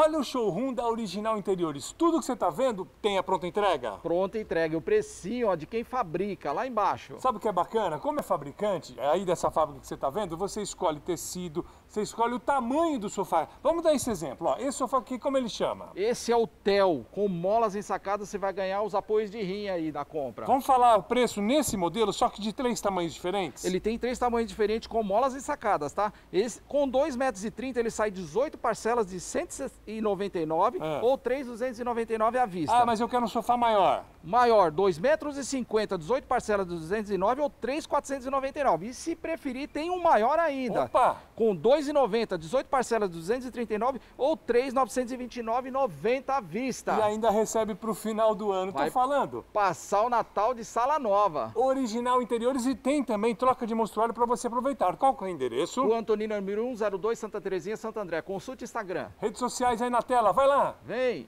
Olha o showroom da Original Interiores. Tudo que você está vendo tem a pronta entrega? Pronta entrega. O precinho ó, de quem fabrica, lá embaixo. Sabe o que é bacana? Como é fabricante, aí dessa fábrica que você está vendo, você escolhe tecido, você escolhe o tamanho do sofá. Vamos dar esse exemplo. Ó. Esse sofá aqui, como ele chama? Esse é o TEL. Com molas ensacadas, você vai ganhar os apoios de rim aí da compra. Vamos falar o preço nesse modelo, só que de três tamanhos diferentes? Ele tem três tamanhos diferentes com molas ensacadas, tá? Esse, com 2,30 metros, ele sai 18 parcelas de 160 3,99 ah. ou 3,299 à vista. Ah, mas eu quero um sofá maior. Maior, 2,50 metros, 18 parcelas de 209 ou 3,499. E se preferir, tem um maior ainda. Opa! Com 2,90, 18 parcelas de 239 ou 3,929,90 à vista. E ainda recebe para o final do ano, Vai tô falando. Passar o Natal de sala nova. Original Interiores e tem também troca de mostruário para você aproveitar. Qual que é o endereço? O Antonino Armiro 102 Santa Terezinha, Santo André. Consulte Instagram. Redes sociais aí na tela, vai lá. Vem.